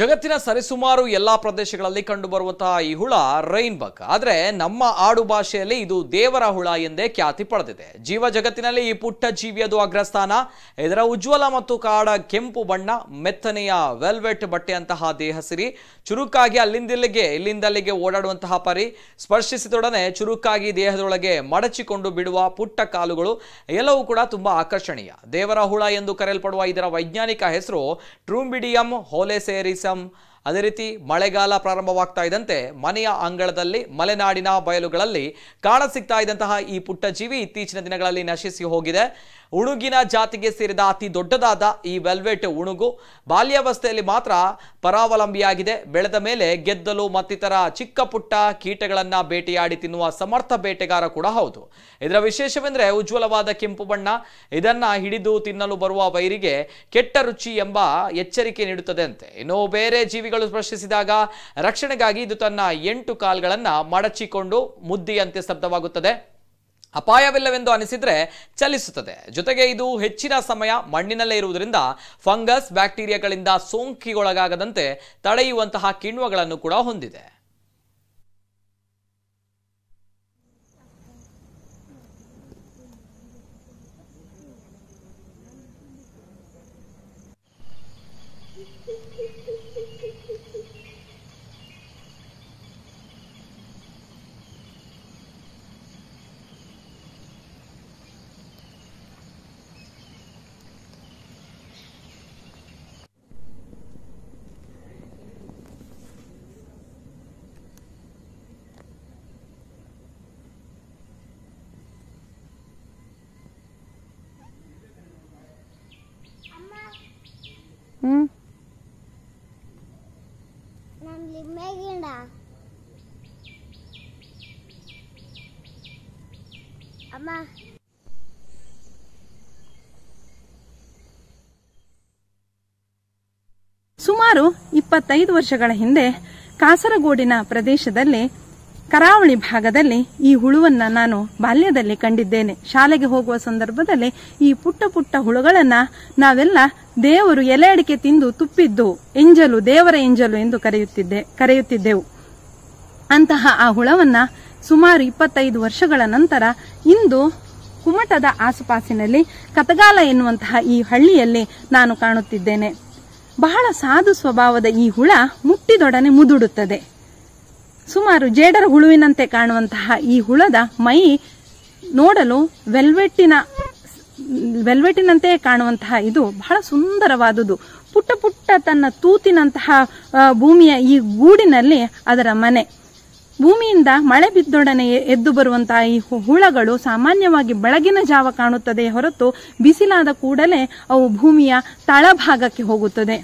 ಜಗತ್ತಿನ ಸರಿಸುಮಾರು ಎಲ್ಲ ಪ್ರದೇಶಗಳಲ್ಲಿ ಕಂಡುಬರುವಂತಹ ಈ ಹುಳ ರೈನ್ ಬಕ್ ಆದರೆ ನಮ್ಮ ಆಡು ಭಾಷೆಯಲ್ಲಿ ಇದು ದೇವರ ಹುಳ ಎಂದೇ ಖ್ಯಾತಿ ಪಡೆದಿದೆ ಜೀವ ಜಗತ್ತಿನಲ್ಲಿ ಈ ಪುಟ್ಟ ಜೀವಿಯದು ಅಗ್ರಸ್ಥಾನ ಇದರ ಉಜ್ವಲ ಮತ್ತು ಕಾಡ ಕೆಂಪು ಬಣ್ಣ ಮೆತ್ತನೆಯ ವೆಲ್ವೆಟ್ ಬಟ್ಟೆಯಂತಹ ದೇಹ ಸಿರಿ ಚುರುಕಾಗಿ ಅಲ್ಲಿಂದಿಲ್ಲಿಗೆ ಇಲ್ಲಿಂದಲ್ಲಿಗೆ ಓಡಾಡುವಂತಹ ಪರಿ ಸ್ಪರ್ಶಿಸಿದೊಡನೆ ಚುರುಕಾಗಿ ದೇಹದೊಳಗೆ ಮಡಚಿಕೊಂಡು ಬಿಡುವ ಪುಟ್ಟ ಕಾಲುಗಳು ಎಲ್ಲವೂ ಕೂಡ ತುಂಬಾ ಆಕರ್ಷಣೀಯ ದೇವರ ಹುಳ ಎಂದು ಕರೆಯಲ್ಪಡುವ ಇದರ ವೈಜ್ಞಾನಿಕ ಹೆಸರು ಟ್ರೂಂಬಿಡಿಯಂ ಹೋಲೆಸೇರಿಸ್ some ಅದೇ ರೀತಿ ಮಳೆಗಾಲ ಪ್ರಾರಂಭವಾಗ್ತಾ ಇದ್ದಂತೆ ಮನೆಯ ಅಂಗಳದಲ್ಲಿ ಮಲೆನಾಡಿನ ಬಯಲುಗಳಲ್ಲಿ ಕಾಣ ಸಿಗ್ತಾ ಇದ್ದಂತಹ ಈ ಪುಟ್ಟ ಜೀವಿ ಇತ್ತೀಚಿನ ದಿನಗಳಲ್ಲಿ ನಶಿಸಿ ಹೋಗಿದೆ ಉಣುಗಿನ ಜಾತಿಗೆ ಸೇರಿದ ಅತಿ ದೊಡ್ಡದಾದ ಈ ವೆಲ್ವೆಟ್ ಉಣುಗು ಬಾಲ್ಯಾವಸ್ಥೆಯಲ್ಲಿ ಮಾತ್ರ ಪರಾವಲಂಬಿಯಾಗಿದೆ ಬೆಳೆದ ಮೇಲೆ ಗೆದ್ದಲು ಮತ್ತಿತರ ಚಿಕ್ಕ ಪುಟ್ಟ ಕೀಟಗಳನ್ನು ಬೇಟೆಯಾಡಿ ತಿನ್ನುವ ಸಮರ್ಥ ಬೇಟೆಗಾರ ಕೂಡ ಹೌದು ಇದರ ವಿಶೇಷವೆಂದರೆ ಉಜ್ವಲವಾದ ಕೆಂಪು ಬಣ್ಣ ಇದನ್ನು ಹಿಡಿದು ತಿನ್ನಲು ಬರುವ ವೈರಿಗೆ ಕೆಟ್ಟ ರುಚಿ ಎಂಬ ಎಚ್ಚರಿಕೆ ನೀಡುತ್ತದೆ ಅಂತೆ ಇನ್ನು ಬೇರೆ ಜೀವಿ ಪಕ್ಷಿಗಳು ಸ್ಪರ್ಶಿಸಿದಾಗ ರಕ್ಷಣೆಗಾಗಿ ಇದು ತನ್ನ ಎಂಟು ಕಾಲ್ಗಳನ್ನ ಮಡಚಿಕೊಂಡು ಮುದ್ದಿಯಂತೆ ಸ್ತಬ್ಧವಾಗುತ್ತದೆ ಅಪಾಯವಿಲ್ಲವೆಂದು ಅನಿಸಿದರೆ ಚಲಿಸುತ್ತದೆ ಜೊತೆಗೆ ಇದು ಹೆಚ್ಚಿನ ಸಮಯ ಮಣ್ಣಿನಲ್ಲೇ ಇರುವುದರಿಂದ ಫಂಗಸ್ ಬ್ಯಾಕ್ಟೀರಿಯಾಗಳಿಂದ ಸೋಂಕಿಗೊಳಗಾಗದಂತೆ ತಡೆಯುವಂತಹ ಕಿಣ್ವಗಳನ್ನು ಕೂಡ ಹೊಂದಿದೆ ಸುಮಾರು ಇಪ್ಪತ್ತೈದು ವರ್ಷಗಳ ಹಿಂದೆ ಕಾಸರಗೋಡಿನ ಪ್ರದೇಶದಲ್ಲಿ ಕರಾವಳಿ ಭಾಗದಲ್ಲಿ ಈ ಹುಳುವನ್ನ ನಾನು ಬಾಲ್ಯದಲ್ಲಿ ಕಂಡಿದ್ದೇನೆ ಶಾಲೆಗೆ ಹೋಗುವ ಸಂದರ್ಭದಲ್ಲಿ ಈ ಪುಟ್ಟ ಪುಟ್ಟ ಹುಳುಗಳನ್ನ ನಾವೆಲ್ಲ ದೇವರು ಎಲೆ ಅಡಿಕೆ ತಿಂದು ತುಪ್ಪಿದ್ದು ಎಂಜಲು ದೇವರ ಎಂಜಲು ಎಂದು ಕರೆಯುತ್ತಿದ್ದೆ ಕರೆಯುತ್ತಿದ್ದೆವು ಅಂತಹ ಆ ಹುಳವನ್ನ ಸುಮಾರು ಇಪ್ಪತ್ತೈದು ವರ್ಷಗಳ ನಂತರ ಇಂದು ಕುಮಟದ ಆಸುಪಾಸಿನಲ್ಲಿ ಕತಗಾಲ ಎನ್ನುವಂತಹ ಈ ಹಳ್ಳಿಯಲ್ಲಿ ನಾನು ಕಾಣುತ್ತಿದ್ದೇನೆ ಬಹಳ ಸಾಧು ಸ್ವಭಾವದ ಈ ಹುಳ ಮುಟ್ಟಿದೊಡನೆ ಮುದುಡುತ್ತದೆ ಸುಮಾರು ಜೇಡರ ಹುಳುವಿನಂತೆ ಕಾಣುವಂತಹ ಈ ಹುಳದ ಮೈ ನೋಡಲು ವೆಲ್ವೆಟ್ಟಿನ ವೆಲ್ವೆಟಿನಂತೆ ಕಾಣುವಂತಹ ಇದು ಬಹಳ ಸುಂದರವಾದುದು ಪುಟ್ಟ ಪುಟ್ಟ ತನ್ನ ತೂತಿನಂತಹ ಭೂಮಿಯ ಈ ಗೂಡಿನಲ್ಲಿ ಅದರ ಮನೆ ಭೂಮಿಯಿಂದ ಮಳೆ ಬಿದ್ದೊಡನೆ ಎದ್ದು ಬರುವಂತಹ ಈ ಹುಳಗಳು ಸಾಮಾನ್ಯವಾಗಿ ಬೆಳಗಿನ ಜಾವ ಕಾಣುತ್ತದೆ ಹೊರತು ಬಿಸಿಲಾದ ಕೂಡಲೇ ಅವು ಭೂಮಿಯ ತಳಭಾಗಕ್ಕೆ ಹೋಗುತ್ತದೆ